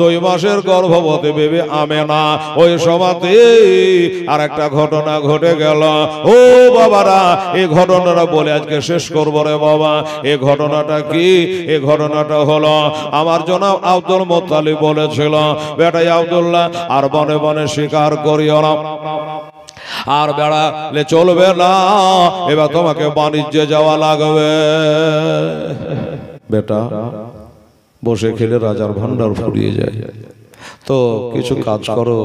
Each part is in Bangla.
দুই মাসের গর্ভবতী বেবি না ওই সমাতে আর একটা ঘটনা ঘটে গেল ও বাবারা এই ঘটনাটা বলে আজকে শেষ করবো রে বাবা এই ঘটনাটা কি এই ঘটনাটা হলো আমার জনাব আব্দুল মোতালি বলেছিল বেটাই আব্দুল্লাহ আর বনে বনে স্বীকার করিও না আর বেড়ালে চলবে না এবার তোমাকে বাণিজ্যে যাওয়া লাগবে বেটা বসে খেলে রাজার ভান্ডার ফুরিয়ে যায় তো কিছু কাজ করো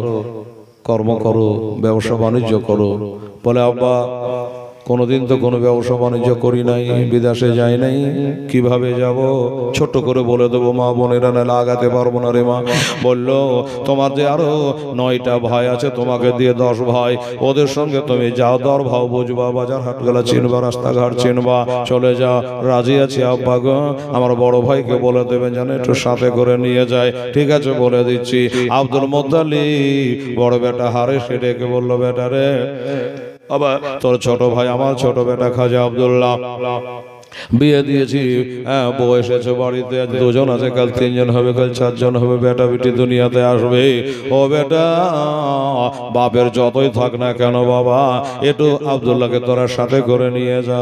কর্ম করো ব্যবসা বাণিজ্য করো বলে আব্বা কোনোদিন তো কোনো ব্যবসা বাণিজ্য করি নাই বিদেশে যাই নাই কিভাবে যাব ছোট করে বলে দেবো মা বোনেরা না লাগাতে পারবো না রে মা বলল তোমার যে আরও নয়টা ভাই আছে তোমাকে দিয়ে দশ ভাই ওদের সঙ্গে তুমি যাও দর ভাও বুঝবা বাজার হাটগুলা চিনবা রাস্তাঘাট চিনবা চলে যা রাজি আছি আব্বা গো আমার বড় ভাইকে বলে দেবেন যেন একটু সাথে করে নিয়ে যায় ঠিক আছে বলে দিচ্ছি আব্দুল মোদ্দালি বড় বেটা হারে সে ডেকে বললো বেটা রে আবার তোর ছোট ভাই আমার ছোট বেটা খাজা আবদুল্লাহ বিয়ে দিয়েছি হ্যাঁ বউ বাড়িতে দুজন আছে কাল তিনজন হবে কাল চারজন হবে বেটা বেটি দুনিয়াতে আসবে ও বেটা বাপের যতই থাক না কেন বাবা একটু আবদুল্লাহকে তোরা সাথে করে নিয়ে যা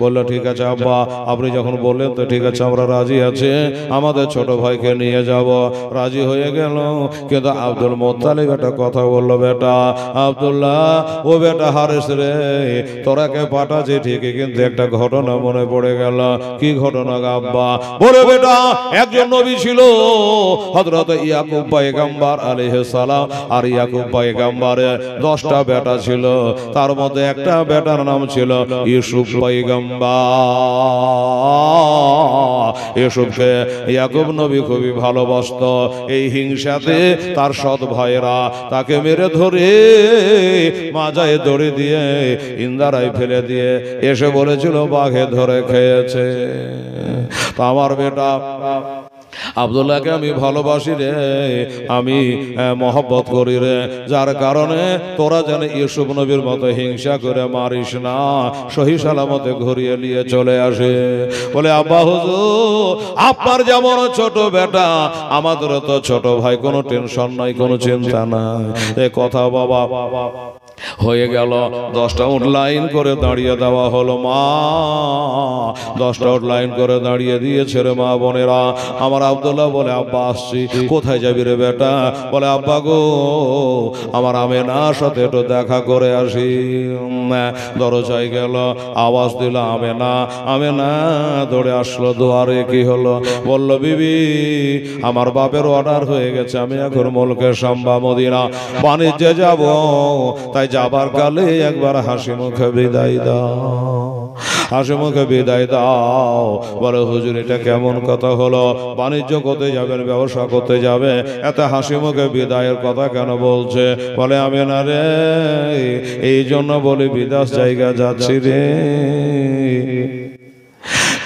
বললো ঠিক আছে আব্বা আপনি যখন বললেন তো ঠিক আছে আমরা রাজি আছে আমাদের ছোট ভাইকে নিয়ে যাব রাজি হয়ে গেল কিন্তু আব্দুল মোত্তালিব একটা কথা বললো বেটা আবদুল্লাহ ও বেটা হারেস রে তোরাকে পাঠাছি ঠিকই কিন্তু একটা ঘটনা ঘটনা মনে পড়ে গেল কি ঘটনা গাব্বা বলে বেটা একজন নবী ছিল হজরত ইয়াকুব পায়গাম্বার আলাইহিস সালাম আর ইয়াকুব পায়গাম্বারের 10টা বেটা ছিল তার মধ্যে একটা বেটার নাম ছিল ইউসুফ পায়গাম্বার ইউসুফকে ইয়াকুব নবী খুবই ভালোবাসত এই হিংসাতে তার সৎ ভাইরা তাকে মেরে ধরে মাজায় দড়ি দিয়ে ইন্দারায় ফেলে দিয়ে এসে বলেছিল বা আমাকে ধরে খেয়েছে তো আমার বেটা আবদুল্লাহকে আমি ভালোবাসি রে আমি মহব্বত করি রে যার কারণে তোরা যেন ইউসুফ নবীর মতো হিংসা করে মারিস না সহি সালামতে ঘুরিয়ে নিয়ে চলে আসে বলে আব্বা হুজু আপনার যেমন ছোট বেটা আমাদের তো ছোট ভাই কোনো টেনশন নাই কোনো চিন্তা নাই এ কথা বাবা বাবা হয়ে গেল দশটা লাইন করে দাঁড়িয়ে দেওয়া হলো মা দশটা লাইন করে দাঁড়িয়ে দিয়েছে রে মা বোনেরা আমার আবদুল্লাহ বলে আব্বা আসছি কোথায় যাবি রে বেটা বলে আব্বা গো আমার আমেনার সাথে একটু দেখা করে আসি দরজায় গেল আওয়াজ দিল আমেনা আমেনা ধরে আসলো দুয়ারে কি হলো বলল বিবি আমার বাপের অর্ডার হয়ে গেছে আমি এখন মুলকে সাম্বা মদিনা বাণিজ্যে যাব তাই যাবার কালে একবার হাসি মুখে বিদায় হাসি মুখে বিদায় দাও বলে হুজুর এটা কেমন কথা হলো বাণিজ্য করতে যাবেন ব্যবসা করতে যাবে এত হাসি মুখে বিদায়ের কথা কেন বলছে বলে আমি না রে এই জন্য বলি বিদাস জায়গা যাচ্ছি রে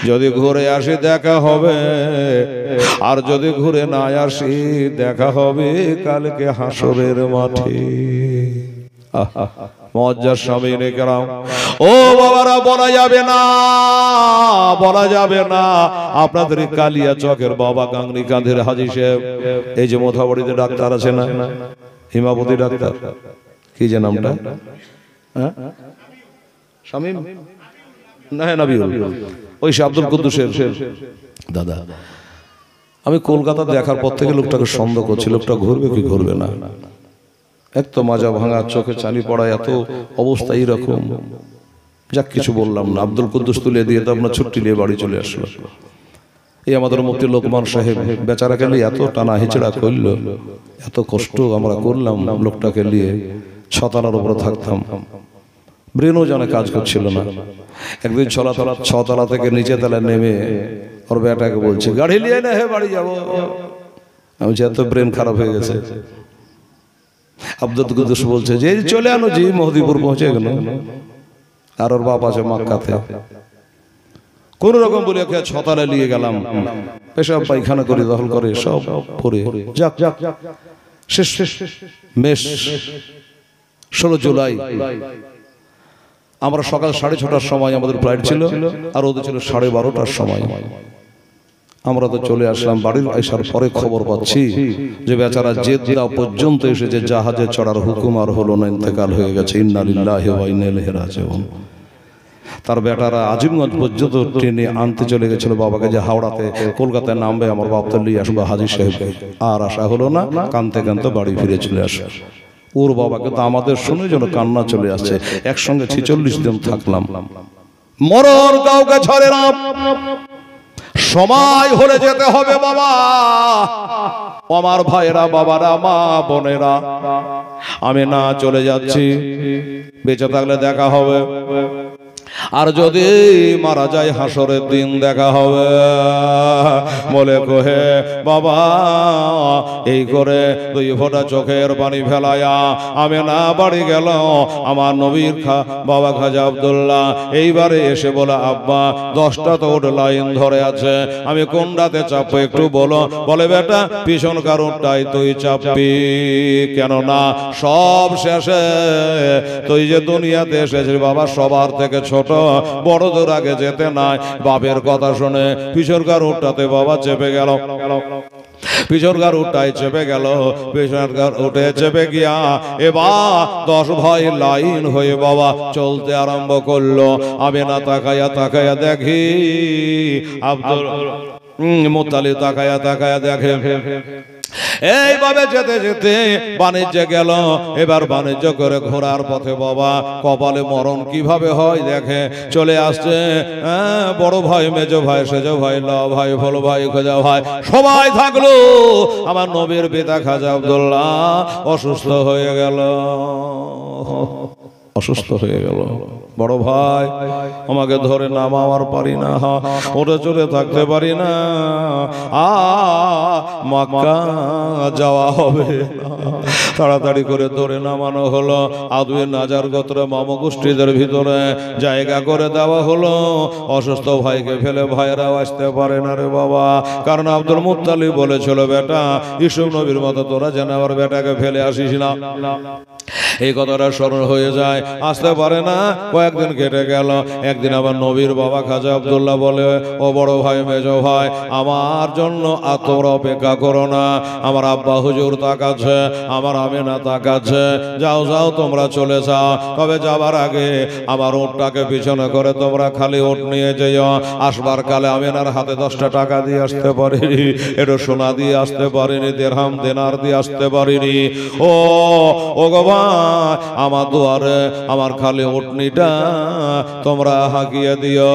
যদি ঘুরে আসি দেখা হবে আর যদি ঘুরে না আসি দেখা হবে কালকে হাসরের মাঠে মজ্জার স্বামী রেখেরাম ও বাবারা বলা যাবে না বলা যাবে না আপনাদের কালিয়া চকের বাবা গাংনি কাঁধের হাজি সাহেব এই যে মোথাবাড়িতে ডাক্তার আছে না হিমাপতি ডাক্তার কি যে নামটা স্বামী হ্যাঁ ওই সে আব্দুল কুদ্দুসের দাদা আমি কলকাতা দেখার পর থেকে লোকটাকে সন্দেহ করছি লোকটা ঘুরবে কি ঘুরবে না এক তো মাজা ভাঙা চোখে চালি পড়া এত অবস্থা এইরকম যাক কিছু বললাম না আব্দুল কুদ্দুস তুলে দিয়ে তো আপনার ছুটি নিয়ে বাড়ি চলে আসলো এই আমাদের মুক্তি লোকমান সাহেব বেচারা কেন এত টানা হিচড়া করলো এত কষ্ট আমরা করলাম লোকটাকে নিয়ে ছতলার উপরে থাকতাম ব্রেনও জানে কাজ করছিল না একদিন ছলা তলা ছতলা থেকে নিচে তলায় নেমে ওর বেটাকে বলছে গাড়ি নিয়ে না হে বাড়ি যাবো আমি যে এত ব্রেন খারাপ হয়ে গেছে আব্দুল কুদ্দুস বলছে যে চলে আনো জি মহদিপুর পৌঁছে গেল আর ওর বাপ আছে মাক্কাতে কোন রকম বলে ওকে ছতালে নিয়ে গেলাম পেশাব পায়খানা করে দখল করে সব পরে যাক যাক শেষ শেষ মেষ ষোলো জুলাই আমরা সকাল সাড়ে ছটার সময় আমাদের ফ্লাইট ছিল আর ওদের ছিল সাড়ে বারোটার সময় আমরা তো চলে আসলাম বাড়ির আসার পরে খবর পাচ্ছি যে বেচারা জেদ্দা পর্যন্ত এসেছে জাহাজে চড়ার হুকুম আর হলো না ইন্তেকাল হয়ে গেছে ইন্নালিল্লাহ তার বেটারা আজিমগঞ্জ পর্যন্ত ট্রেনে আনতে চলে গেছিল বাবাকে যে হাওড়াতে কলকাতায় নামবে আমার বাপ তো নিয়ে আসবো হাজির সাহেব আর আসা হলো না কানতে কানতে বাড়ি ফিরে চলে আসে ওর বাবাকে তো আমাদের শুনে যেন কান্না চলে আসছে একসঙ্গে ছেচল্লিশ দিন থাকলাম মরর কাউকে ছড়ে রাম সময় হলে যেতে হবে বাবা আমার ভাইরা বাবারা মা বোনেরা আমি না চলে যাচ্ছি বেঁচে থাকলে দেখা হবে আর যদি মারা যায় হাসরের দিন দেখা হবে বলে কোহে বাবা এই করে দুই ফোটা চোখের পানি ফেলায়া আমি না বাড়ি গেল আমার নবীর খা বাবা খাজা আবদুল্লাহ এইবারে এসে বলে আব্বা দশটা তো ওট লাইন ধরে আছে আমি কোনটাতে চাপবো একটু বলো বলে বেটা পিছন কারণটাই তুই চাপবি কেননা সব শেষে তুই যে দুনিয়াতে এসেছিস বাবা সবার থেকে ছোট ছোট বড় জোর আগে যেতে নাই বাপের কথা শুনে পিছর গাড়ুটাতে বাবা চেপে গেল পিছনকার উঠায় চেপে গেল পিছনকার উঠে চেপে গিয়া এবার দশ ভাই লাইন হয়ে বাবা চলতে আরম্ভ করলো আমি না তাকাইয়া তাকাইয়া দেখি আব্দুল মোতালি তাকাইয়া তাকাইয়া দেখে এইভাবে যেতে যেতে বাণিজ্যে গেল এবার বাণিজ্য করে ঘোরার পথে বাবা কপালে মরণ কিভাবে হয় দেখে চলে আসছে হ্যাঁ, বড় ভাই মেজ ভাই সেজ ভাই ল ভাই ভোল ভাই খোঁজা ভাই সবাই থাকলো আমার নবীর পিতা খাজা আবদুল্লাহ অসুস্থ হয়ে গেল অসুস্থ হয়ে গেল বড় ভাই আমাকে ধরে নামাওয়ার পারি না ওরে চলে থাকতে পারি না আ যাওয়া হবে তাড়াতাড়ি করে ধরে নামানো হলো আদুয়ে নাজার গোত্রে মামগোষ্ঠীদের ভিতরে জায়গা করে দেওয়া হলো অসুস্থ ভাইকে ফেলে ভাইরাও আসতে পারে না রে বাবা কারণ আব্দুল মুতালি বলেছিল বেটা ইসুক নবীর মতো তোরা যেন আবার বেটাকে ফেলে আসিস না এই কথাটা স্মরণ হয়ে যায় আসতে পারে না কয়েকদিন কেটে গেল একদিন আমার নবীর বাবা খাজা আবদুল্লাহ বলে ও বড় ভাই মেজ ভাই আমার জন্য আতর অপেক্ষা করো না আমার আব্বা হুজুর তাকাচ্ছে আমার আমেনা তাকাচ্ছে যাও যাও তোমরা চলে যাও তবে যাবার আগে আমার ওটটাকে পিছনে করে তোমরা খালি ওট নিয়ে যেও আসবার কালে আমিনার হাতে দশটা টাকা দিয়ে আসতে পারিনি এটা সোনা দিয়ে আসতে পারিনি দেড়হাম দেনার দিয়ে আসতে পারিনি ও ও গোবা আমার দুয়ারে আমার খালি ওটনিটা তোমরা হাঁকিয়ে দিও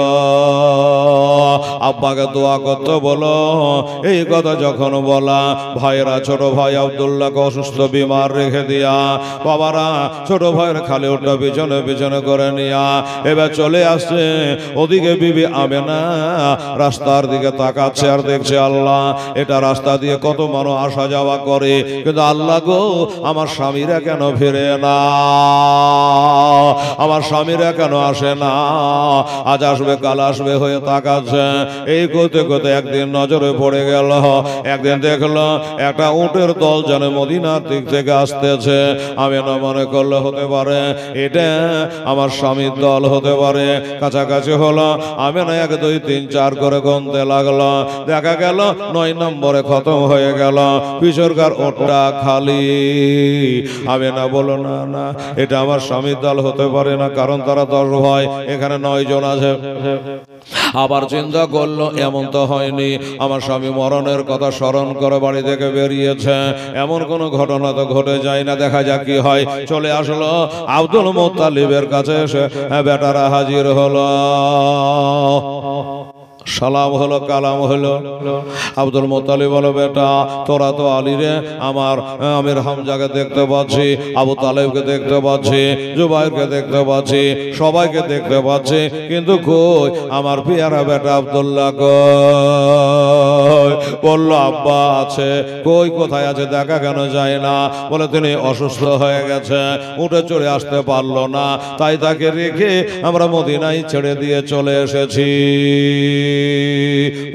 আব্বাকে দোয়া করতে বলো এই কথা যখন বলা ভাইরা ছোট ভাই আবদুল্লাহকে অসুস্থ বিমার রেখে দিয়া বাবারা ছোট ভাইয়ের খালি ওটা পিছনে পিছনে করে নিয়া এবার চলে আসছে ওদিকে বিবি আমে না রাস্তার দিকে তাকাচ্ছে আর দেখছে আল্লাহ এটা রাস্তা দিয়ে কত মানুষ আসা যাওয়া করে কিন্তু আল্লাহ গো আমার স্বামীরা কেন ফিরে না আমার স্বামীরা কেন আসে না আজ আসবে কাল আসবে হয়ে তাকাচ্ছে এই করতে করতে একদিন নজরে পড়ে গেল একদিন দেখলো একটা উটের দল যেন মদিনার দিক থেকে আসতেছে আমি না মনে করলে হতে পারে এটা আমার স্বামীর দল হতে পারে কাছাকাছি হলো আমি না এক দুই তিন চার করে গন্তে লাগলো দেখা গেল নয় নম্বরে খতম হয়ে গেল পিছরকার ওটা খালি আমি না বলো না না এটা আমার স্বামীর দল হতে পারে না কারণ তারা দশ ভাই এখানে নয় জন আছে আবার চিন্তা করলো এমন তো হয়নি আমার স্বামী মরণের কথা স্মরণ করে বাড়ি থেকে বেরিয়েছে এমন কোনো ঘটনা তো ঘটে যায় না দেখা যাক কি হয় চলে আসলো আব্দুল মোতালিবের কাছে এসে হ্যাঁ, বেটারা হাজির হলো সালাম হলো কালাম হলো আব্দুল মোতালি বলো বেটা তোরা তো আলিরে আমার আমির হামজাকে দেখতে পাচ্ছি আবু তালেবকে দেখতে পাচ্ছি জুবাইরকে দেখতে পাচ্ছি সবাইকে দেখতে পাচ্ছি কিন্তু কই আমার পিয়ারা বেটা আবদুল্লাহ ক বললো আব্বা আছে কই কোথায় আছে দেখা কেন যায় না বলে তিনি অসুস্থ হয়ে গেছে উঠে চড়ে আসতে পারলো না তাই তাকে রেখে আমরা মদিনাই ছেড়ে দিয়ে চলে এসেছি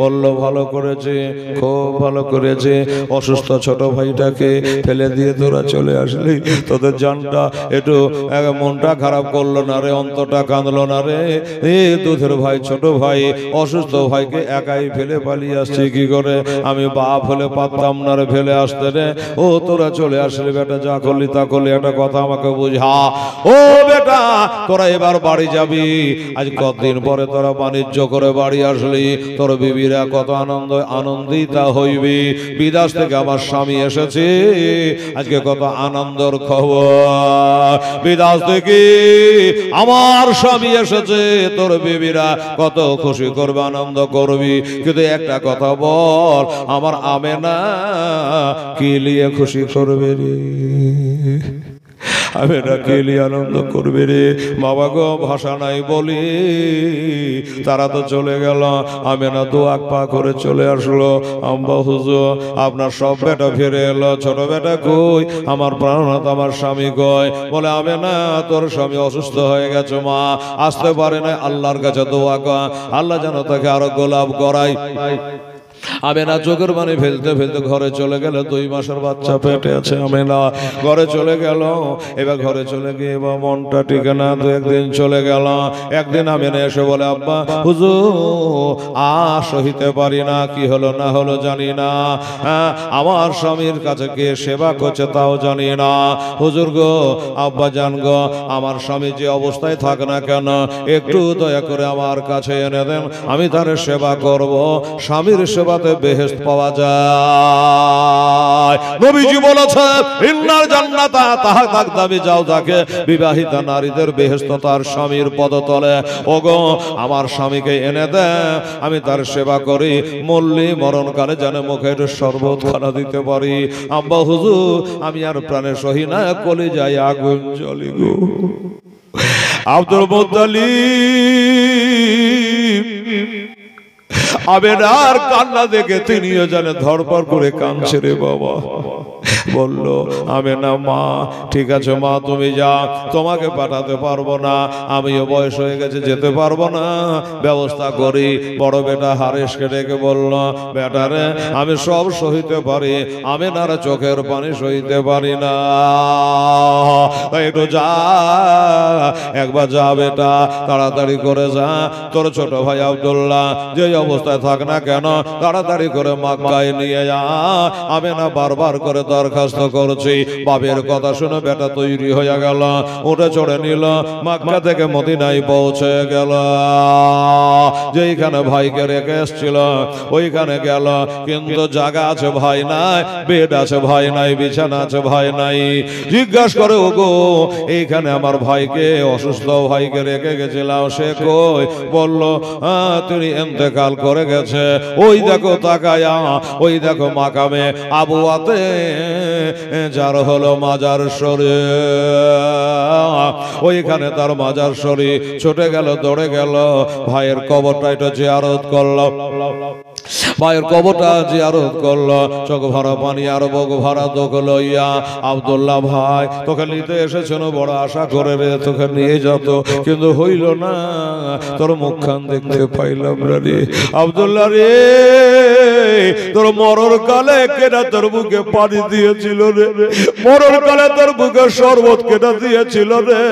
বলল ভালো করেছে খুব ভালো করেছে অসুস্থ ছোট ভাইটাকে ফেলে দিয়ে তোরা চলে আসলি তোদের জানটা একটু মনটা খারাপ করলো না রে অন্তটা কাঁদলো না রে এ দুধের ভাই ছোট ভাই অসুস্থ ভাইকে একাই ফেলে পালিয়ে আসছি কি করে আমি বাপ হলে পারতাম না রে ফেলে আসতে রে ও তোরা চলে আসলি বেটা যা করলি তা করলি একটা কথা আমাকে বুঝা ও বেটা তোরা এবার বাড়ি যাবি আজ কতদিন পরে তোরা বাণিজ্য করে বাড়ি আস আসলে তোর বিবিরা কত আনন্দ আনন্দিতা হইবে বিদাশ থেকে আমার স্বামী এসেছে আজকে কত আনন্দর খবর বিদেশ থেকে আমার স্বামী এসেছে তোর বিবিরা কত খুশি করবে আনন্দ করবি কিন্তু একটা কথা বল আমার আমেনা কি নিয়ে খুশি করবে রে আমি নাকি আনন্দ করবে রে বাবা গো ভাষা নাই বলি তারা তো চলে গেল আমি না দু আক পা করে চলে আসলো আম্বা আপনার সব বেটা ফিরে এলো ছোট বেটা কই আমার প্রাণনাথ আমার স্বামী কয় বলে আমি না তোর স্বামী অসুস্থ হয়ে গেছে মা আসতে পারে না আল্লাহর কাছে দোয়া কর আল্লাহ যেন তাকে আরো গোলাপ গড়াই আমেনা চোখের পানি ফেলতে ফেলতে ঘরে চলে গেল দুই মাসের বাচ্চা পেটে আছে আমেনা ঘরে চলে গেল এবার ঘরে চলে গিয়ে এবার মনটা টিকে না দু একদিন চলে গেল একদিন আমেনা এসে বলে আব্বা হুজুর আ সহিতে পারি না কি হলো না হলো জানি না হ্যাঁ, আমার স্বামীর কাছে কে সেবা করছে তাও জানি না হুজুর গো আব্বা জান গো আমার স্বামী যে অবস্থায় থাক না কেন একটু দয়া করে আমার কাছে এনে দেন আমি তার সেবা করব স্বামীর সেবা পথে বেহেস্ত পাওয়া যায় নবীজি বলেছে ইন্নার জান্নাতা তাহা তাক দাবি যাও যাকে বিবাহিতা নারীদের বেহেস্ত তার স্বামীর পদতলে ওগো আমার স্বামীকে এনে দে আমি তার সেবা করি মল্লি মরণকালে যেন মুখের শরবত খানা দিতে পারি আব্বা হুজুর আমি আর প্রাণে সহি না কলি যাই আগুন জ্বলি গো আব্দুল মুতালিব আবেদার কান্না দেখে তিনিও জানে ধরপর করে কাঁদছে রে বাবা বলল আমি না মা ঠিক আছে মা তুমি যা তোমাকে পাঠাতে পারবো না আমিও বয়স হয়ে গেছে যেতে পারবো না ব্যবস্থা করি বড় বেটা হারেশকে ডেকে বলল রে আমি সব সহিতে পারি আমি না রে চোখের পানি সহিতে পারি না একটু যা একবার যা বেটা তাড়াতাড়ি করে যা তোর ছোট ভাই আবদুল্লাহ যে অবস্থায় থাক না কেন তাড়াতাড়ি করে মাকায় নিয়ে যা আমি না বারবার করে দরকার দরখাস্ত করছি বাবের কথা শুনে বেটা তৈরি হয়ে গেল উঠে চড়ে নিল মাক্কা থেকে মদিনাই পৌঁছে গেল যেইখানে ভাইকে রেখে এসছিল ওইখানে গেল কিন্তু জায়গা আছে ভাই নাই বেড আছে ভাই নাই বিছানা আছে ভাই নাই জিজ্ঞাসা করে ও গো এইখানে আমার ভাইকে অসুস্থ ভাইকে রেখে গেছিলাম সে কই বলল তুমি এতেকাল করে গেছে ওই দেখো তাকায়া ওই দেখো মাকামে আবুয়াতে যার হলো মাজার শরী ওইখানে তার মাজার শরী ছুটে গেল দৌড়ে গেল ভাইয়ের কবরটা এটা জিয়ারত করলো ভাইয়ের কবরটা যে আরো করলো চোখ ভরা পানি আরো বগ ভরা দোক লইয়া আবদুল্লাহ ভাই তোকে নিতে এসেছেন বড় আশা করে রে তোকে নিয়ে যত কিন্তু হইল না তোর মুখখান দেখতে পাইলাম রে আবদুল্লাহ রে তোর মরর কালে কেনা তোর বুকে পানি দিয়েছিল রে মরর কালে তোর বুকে শরবত কেটা দিয়েছিল রে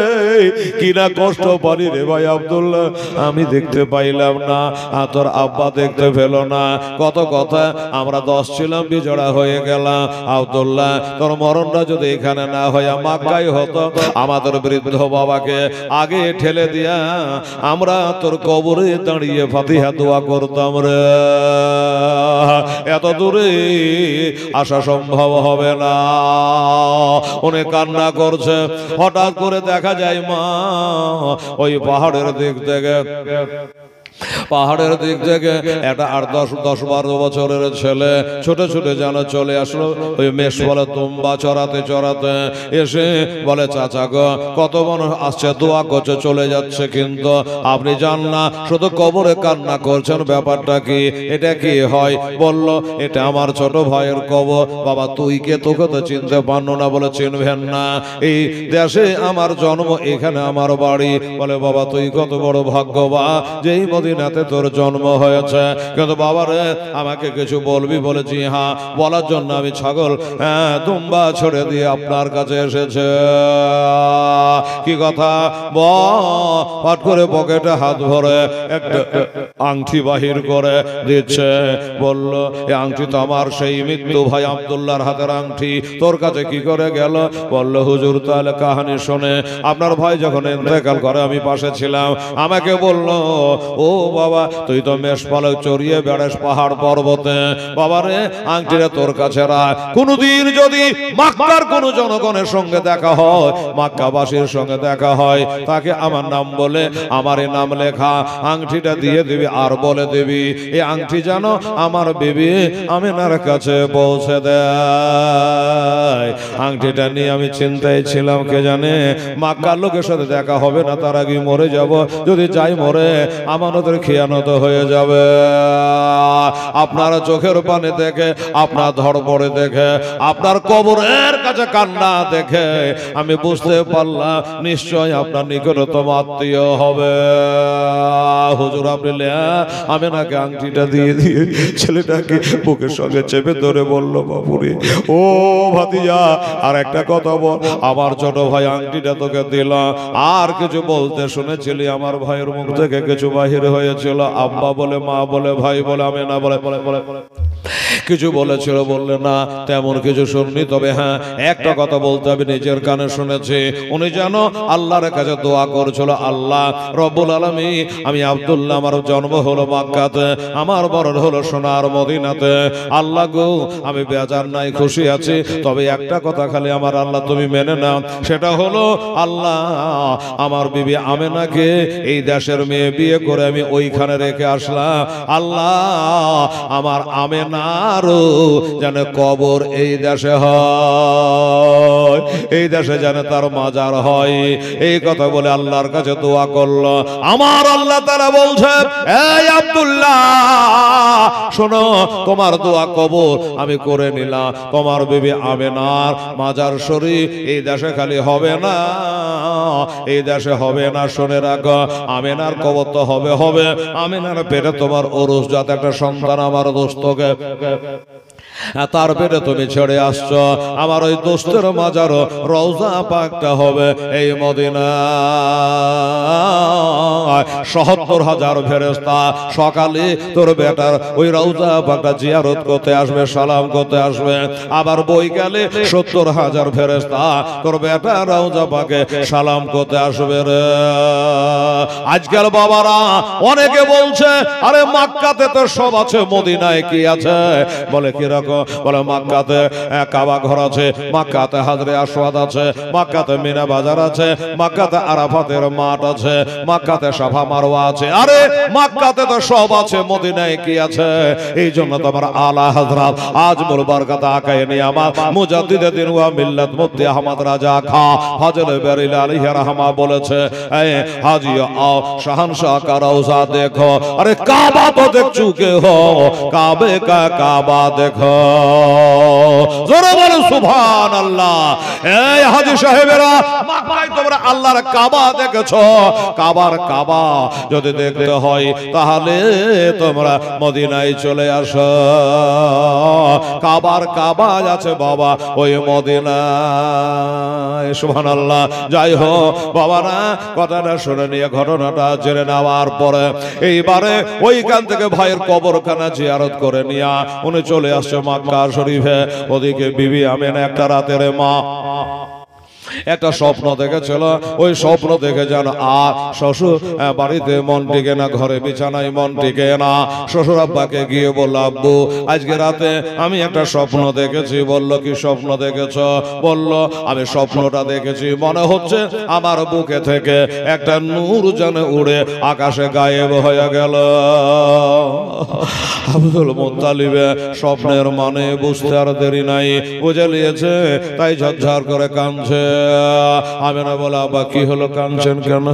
কিনা কষ্ট পানি রে ভাই আবদুল্লাহ আমি দেখতে পাইলাম না আর তোর আব্বা দেখতে পেল না কত কথা আমরা দশ ছিলাম বিজড়া হয়ে গেলাম আবদুল্লাহ তোর মরণটা যদি এখানে না হয় মাকাই হতো আমাদের বৃদ্ধ বাবাকে আগে ঠেলে দিয়া আমরা তোর কবরে দাঁড়িয়ে ফাতিহা দোয়া করতাম রে এত দূরে আসা সম্ভব হবে না উনি কান্না করছে হঠাৎ করে দেখা যায় মা ওই পাহাড়ের দিক থেকে পাহাড়ের দিক থেকে একটা আট দশ দশ বারো বছরের ছেলে ছোট ছোট যেন চলে আসলো ওই মেষ বলে তুম্বা চড়াতে চড়াতে এসে বলে চাচা গো কত মানুষ আসছে দোয়া করছে চলে যাচ্ছে কিন্তু আপনি যান না শুধু কবরে কান্না করছেন ব্যাপারটা কি এটা কি হয় বলল এটা আমার ছোট ভাইয়ের কবর বাবা তুই কে তোকে তো চিনতে পারলো না বলে চিনবেন না এই দেশে আমার জন্ম এখানে আমার বাড়ি বলে বাবা তুই কত বড় ভাগ্যবা যেই মদিন মদিনাতে তোর জন্ম হয়েছে কিন্তু বাবা রে আমাকে কিছু বলবি বলে জি হ্যাঁ বলার জন্য আমি ছাগল হ্যাঁ দুম্বা ছেড়ে দিয়ে আপনার কাছে এসেছে কি কথা ব পাট করে পকেটে হাত ভরে একটা আংটি বাহির করে দিচ্ছে বলল এই আংটি তো আমার সেই মৃত্যু ভাই আবদুল্লাহর হাতের আংটি তোর কাছে কি করে গেল বলল হুজুর তাহলে কাহানি শোনে আপনার ভাই যখন ইন্তেকাল করে আমি পাশে ছিলাম আমাকে বলল ও বাবা তুই তো মেষ পালক চড়িয়ে বেড়াস পাহাড় পর্বতে বাবা রে আংটিরে তোর কাছে রায় কোনদিন যদি মাক্কার কোন জনগণের সঙ্গে দেখা হয় মাক্কাবাসীর সঙ্গে দেখা হয় তাকে আমার নাম বলে আমারই নাম লেখা আংটিটা দিয়ে দিবি আর বলে দিবি এ আংটি জানো আমার বিবি আমি নার কাছে পৌঁছে দেয় আংটিটা নিয়ে আমি চিন্তায় ছিলাম কে জানে মাক্কার লোকের সাথে দেখা হবে না তার আগে মরে যাব যদি যাই মরে আমার আমাদের খেয়ানত হয়ে যাবে আপনার চোখের পানে দেখে আপনার ধরপড়ে দেখে আপনার কবরের কাছে কান্না দেখে আমি বুঝতে পারলাম নিশ্চয় আপনার নিকটতম আত্মীয় হবে হুজুর আপনি আমি নাকি আংটিটা দিয়ে দিয়ে ছেলেটাকে বুকের সঙ্গে চেপে ধরে বলল বাপুরে ও ভাতিজা আর একটা কথা বল আমার ছোট ভাই আংটিটা তোকে দিলাম আর কিছু বলতে শুনেছিলি আমার ভাইয়ের মুখ থেকে কিছু বাহির হয়েছিল আব্বা বলে মা বলে ভাই বলে আমি না বলে বলে বলে কিছু বলেছিল বললে না তেমন কিছু শুনি তবে হ্যাঁ একটা কথা বলতে হবে নিজের কানে শুনেছি উনি যেন আল্লাহর কাছে দোয়া করছিল আল্লাহ রব্বুল আলমী আমি আবদুল্লাহ আমার জন্ম হলো মাক্কাতে আমার বরণ হলো সোনার মদিনাতে আল্লাহ গো আমি বেজার নাই খুশি আছি তবে একটা কথা খালি আমার আল্লাহ তুমি মেনে নাও সেটা হলো আল্লাহ আমার বিবি আমেনাকে এই দেশের মেয়ে বিয়ে করে আমি আমি ওইখানে রেখে আসলাম আল্লাহ আমার আমে নারু যেন কবর এই দেশে হয় এই দেশে যেন তার মাজার হয় এই কথা বলে আল্লাহর কাছে দোয়া করল আমার আল্লাহ তারা বলছে এই আব্দুল্লাহ শোনো তোমার দোয়া কবর আমি করে নিলাম তোমার বেবি আমেনার মাজার শরীর এই দেশে খালি হবে না এই দেশে হবে না শোনে রাখ আমেনার কবর তো হবে হবে হবে আমি না পেটে তোমার ওরস যাতে একটা সন্তান আমার দোস্তকে হ্যাঁ, তারপরে তুমি ছেড়ে আসছো আমার ওই দোস্তের মাজারও রওজা পাকটা হবে এই মদিনা সহত্তর হাজার ফেরেস্তা সকালে তোর বেটার ওই রওজা পাকটা জিয়ারত করতে আসবে সালাম করতে আসবে আবার সত্তর হাজার ফেরেস্তা তোর বেটা রওজা পাকে সালাম করতে আসবে রে আজকাল বাবারা অনেকে বলছে আরে মাক্কাতে তোর সব আছে মদিনায় কি আছে বলে কিরকম দেখো বলে মাক্কাতে কাবা ঘর আছে মাক্কাতে হাজরে আছে মাক্কাতে মিনা বাজার আছে মাক্কাতে আরাফাতের মাঠ আছে মাক্কাতে সাফা আছে আরে মাক্কাতে তো সব আছে মদিনায় কি আছে এই জন্য তোমার আলা হাজরাত আজ আকায় আমার মুজাদ্দিদে মিল্লাত আহমদ রাজা খা হাজর বেরিল রাহমা বলেছে এই হাজি আও দেখো আরে কাবা তো দেখ চুকে হো কাবে কা কাবা দেখো জোরে বলো সুবহান আল্লাহ এই হাজি সাহেবেরা তোমরা আল্লাহর কাবা দেখেছো কাবার কাবা যদি দেখতে হয় তাহলে তোমরা মদিনায় চলে আসো কাবার কাবা আছে বাবা ওই মদিনায় আল্লাহ যাই হোক বাবা না কথাটা শুনে নিয়ে ঘটনাটা জেনে নেওয়ার পরে এইবারে ওইখান থেকে ভাইয়ের কবরখানা জিয়ারত করে নিয়া উনি চলে আসছে মক্কা শরীফে ওদিকে বিবি আমেন একটা রাতের মা একটা স্বপ্ন দেখেছিল ওই স্বপ্ন দেখে যেন আর শ্বশুর বাড়িতে মন টিকে না ঘরে বিছানায় মন টিকে না শ্বশুর আব্বাকে গিয়ে বলল আব্বু আজকে রাতে আমি একটা স্বপ্ন দেখেছি বলল কি স্বপ্ন দেখেছ বলল আমি স্বপ্নটা দেখেছি মনে হচ্ছে আমার বুকে থেকে একটা নূর যেন উড়ে আকাশে গায়েব হয়ে গেল আব্দুল মুতালিবে স্বপ্নের মানে বুঝতে আর দেরি নাই বুঝে নিয়েছে তাই ঝরঝর করে কাঁদছে আমেনা বলে আবা কি হলো কাঁদছেন কেন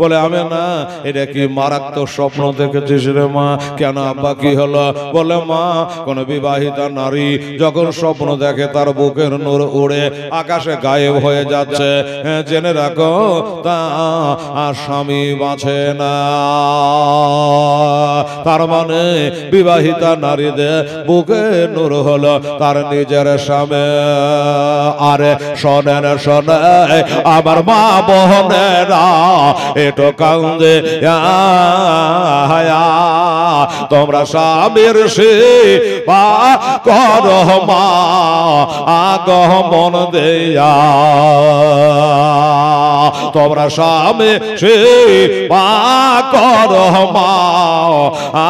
বলে আমে না এটা কি মারাত্মক স্বপ্ন দেখেছিস রে মা কেন আব্বা কি হলো বলে মা কোন বিবাহিতা নারী যখন স্বপ্ন দেখে তার বুকের নূর উড়ে আকাশে গায়েব হয়ে যাচ্ছে হ্যাঁ, জেনে রাখো তা আর স্বামী বাঁচে না তার মানে বিবাহিতা নারীদের বুকে নূর হলো তার নিজের স্বামী আরে শোনেন শোনেন আমার মা বহনেরা এটো কান্দে তোমরা স্বামীর সে পা কর মা আগমন দেয়া তোমরা সামে সেই পাকর মা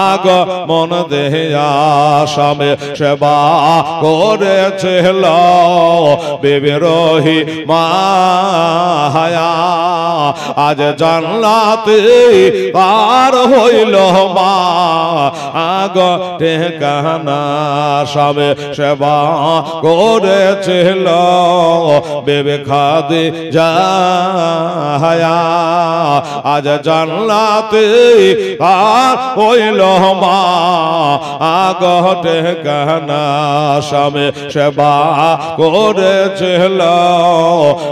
আগ মন দেহে আসামে সেবা করেছিল বেবেরোহী মা হায়া আজ জানলাতে পার হইল মা আগ টেকানা সব সেবা করেছিল বেবে খাদে যায়া আজ জানলাতে পার হইল মা আগ টেকানা সব সেবা করেছিল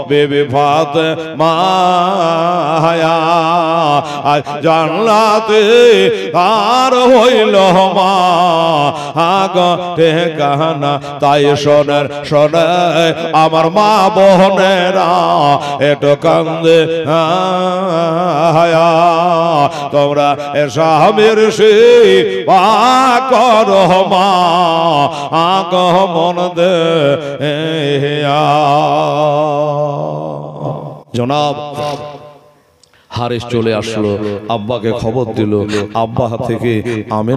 বেবে ভাত মা জানলাতে আর হইল মা আগ তাই সোনের সোনে আমার মা বহনেরা এটো কান্দে তোমরা এ স্বামীর সে পাকর আগ মন দে জনাব হারেস চলে আসলো আব্বাকে খবর দিল আব্বা থেকে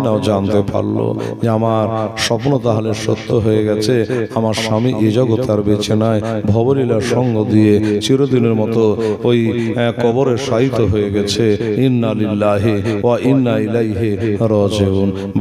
নাও জানতে পারলো যে আমার স্বপ্ন তাহলে সত্য হয়ে গেছে আমার স্বামী এ জগতে আর বেছে নয় ভবলীলার সঙ্গ দিয়ে চিরদিনের মতো ওই কবরে সাহিত হয়ে গেছে ইন্না লিল্লাহে ইন্না ইলাইহে রাজিউন